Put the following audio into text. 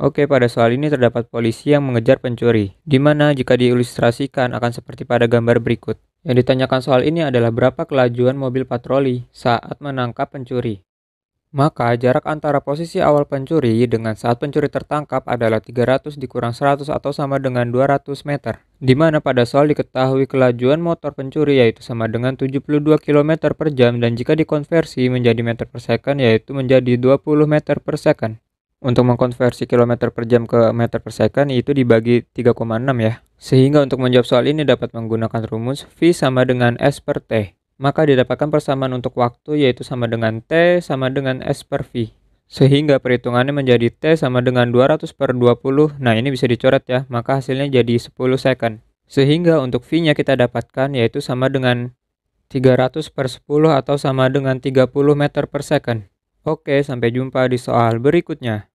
Oke, pada soal ini terdapat polisi yang mengejar pencuri, di mana jika diilustrasikan akan seperti pada gambar berikut. Yang ditanyakan soal ini adalah berapa kelajuan mobil patroli saat menangkap pencuri. Maka jarak antara posisi awal pencuri dengan saat pencuri tertangkap adalah 300 dikurang 100 atau sama dengan 200 meter. Di mana pada soal diketahui kelajuan motor pencuri yaitu sama dengan 72 km per jam dan jika dikonversi menjadi meter per second yaitu menjadi 20 meter per second untuk mengkonversi kilometer per jam ke meter per second itu dibagi 3,6 ya. Sehingga untuk menjawab soal ini dapat menggunakan rumus V sama dengan S per T. Maka didapatkan persamaan untuk waktu yaitu sama dengan T sama dengan S per V. Sehingga perhitungannya menjadi T sama dengan 200 per 20. Nah ini bisa dicoret ya, maka hasilnya jadi 10 second. Sehingga untuk V-nya kita dapatkan yaitu sama dengan 300 per 10 atau sama dengan 30 meter per second. Oke, sampai jumpa di soal berikutnya.